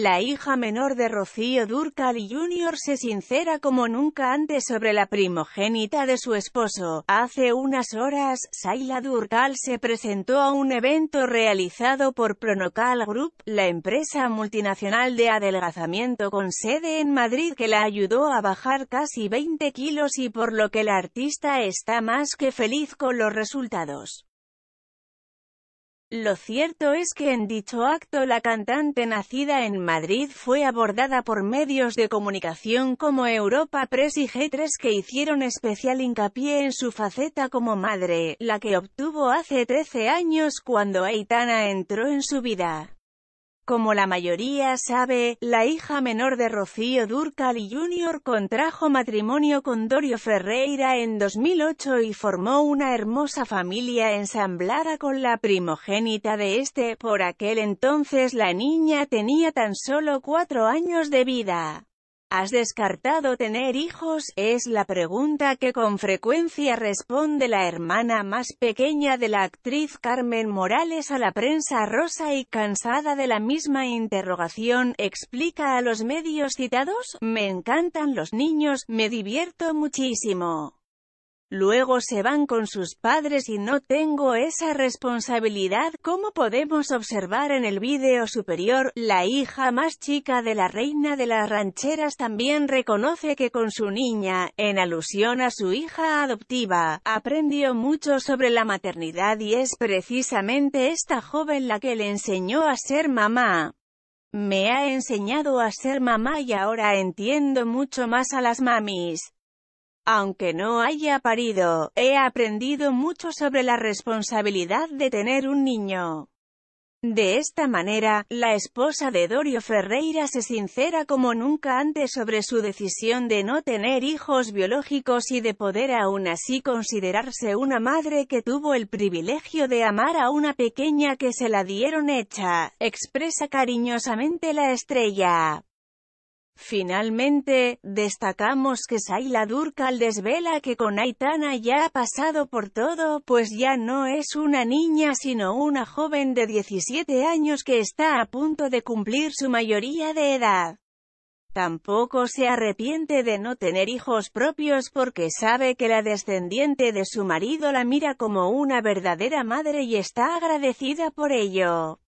La hija menor de Rocío Durcal Jr. se sincera como nunca antes sobre la primogénita de su esposo. Hace unas horas, Saila Durcal se presentó a un evento realizado por Pronocal Group, la empresa multinacional de adelgazamiento con sede en Madrid que la ayudó a bajar casi 20 kilos y por lo que la artista está más que feliz con los resultados. Lo cierto es que en dicho acto la cantante nacida en Madrid fue abordada por medios de comunicación como Europa Press y G3 que hicieron especial hincapié en su faceta como madre, la que obtuvo hace 13 años cuando Aitana entró en su vida. Como la mayoría sabe, la hija menor de Rocío Durcal y Jr. contrajo matrimonio con Dorio Ferreira en 2008 y formó una hermosa familia ensamblada con la primogénita de este, por aquel entonces la niña tenía tan solo cuatro años de vida. ¿Has descartado tener hijos? Es la pregunta que con frecuencia responde la hermana más pequeña de la actriz Carmen Morales a la prensa rosa y cansada de la misma interrogación, explica a los medios citados, me encantan los niños, me divierto muchísimo. Luego se van con sus padres y no tengo esa responsabilidad. Como podemos observar en el vídeo superior, la hija más chica de la reina de las rancheras también reconoce que con su niña, en alusión a su hija adoptiva, aprendió mucho sobre la maternidad y es precisamente esta joven la que le enseñó a ser mamá. Me ha enseñado a ser mamá y ahora entiendo mucho más a las mamis. Aunque no haya parido, he aprendido mucho sobre la responsabilidad de tener un niño. De esta manera, la esposa de Dorio Ferreira se sincera como nunca antes sobre su decisión de no tener hijos biológicos y de poder aún así considerarse una madre que tuvo el privilegio de amar a una pequeña que se la dieron hecha, expresa cariñosamente la estrella. Finalmente, destacamos que Saila Durkal desvela que con Aitana ya ha pasado por todo, pues ya no es una niña sino una joven de 17 años que está a punto de cumplir su mayoría de edad. Tampoco se arrepiente de no tener hijos propios porque sabe que la descendiente de su marido la mira como una verdadera madre y está agradecida por ello.